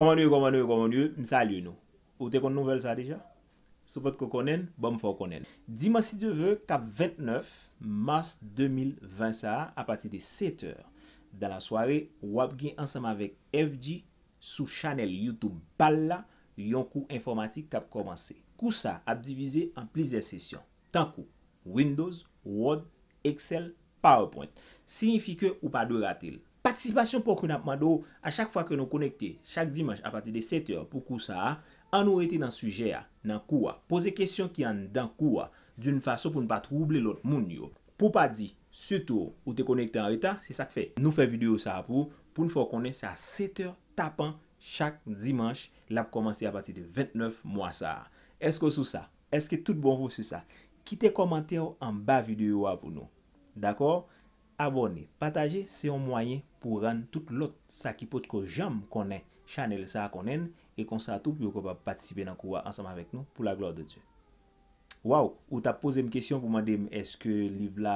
Koumanye, koumanye, koumanye, nsalye nou. Ou te kon nouvel sa deja? Sou pot koukonen, bom fò konen. Dima si diyo ve, kap 29 mars 2020 sa a, apati de 7 heure. Da la soare, wap gen ansama vek FG sou chanel YouTube Palla, yon kou informatik kap komanse. Kou sa ap divize an plize sesyon. Tan kou, Windows, Word, Excel, PowerPoint. Signifi ke ou pa dwe gatil. Patisipasyon pou kwen ap mwado a chak fwa kwen nou konekte chak dimanj apati de 7 or pou kou sa a An nou rete nan suje a, nan kou a, pose kesyon ki an dan kou a Doun fasyon pou nou pa trouble lout moun yo Pou pa di, sutou ou te konekte an reta, se sak fe Nou fe video sa a pou, pou nou fwa konek sa 7 or tapan chak dimanj La pou komanse apati de 29 mwa sa a Eske sou sa? Eske tout bon vou sou sa? Kite komante yo an ba video yo apou nou Dako? Abone, pataje, se yon mwayen pou ran tout lot sa ki pot ko jam konen chanel sa konen E kon sa tou bi yo kapab patisipe nan kouwa ansama vek nou pou la glo de Dje Waw, ou ta pose m kesyon pou man deme eske liv la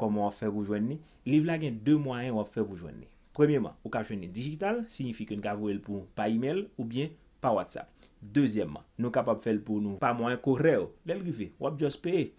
koman wap fe wou jwenne Liv la gen de mwayen wap fe wou jwenne Premieman, wap jwenne digital, signifi ke n ka vwe l pou pa email ou bien pa WhatsApp Dezyeman, nou kapab fel pou nou pa mwayen koreo, lel ki fe, wap just paye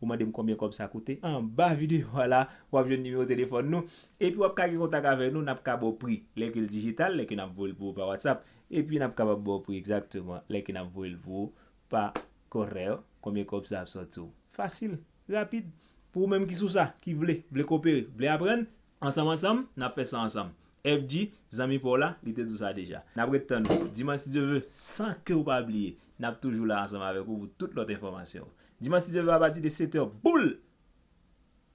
Ou mande m koumye kom sa koute? An ba vide, wala, wap joun njime ou telefon nou. Epi wap kage kontak ave nou, nap ka e bo pri. Lèk il digital, lèk il nap voil vrou pa WhatsApp. Epi nap ka bo pri, exaktouman, lèk il nap voil vrou pa koreo. Koumye kom sa ap sotou. Fasil, rapid. Pou mèm ki sou sa, ki vle, vle koperi, vle apren. Ansam-ansam, nap fe sa ansam. Ep di, zami pou la, li te tout sa deja. Nap reten nou, di man si de ve, san ke ou pa abliye. Nap toujou la ansam ave koum, tout lote informasyon ou. Dima si je ve apati de sete yo. Boul.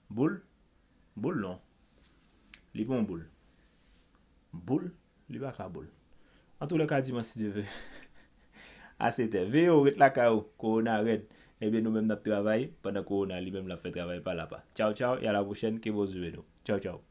Boul. Boul non. Li bon boul. Boul. Li baka boul. A tou le ka di ma si je ve. A sete. Ve yo ret la ka ou. Korona red. Ebe eh nou menm nap travay. Pana korona li menm la fe travay pala pa. Chow chow. E a la pwoshen. Ki bozive nou. Chow chow.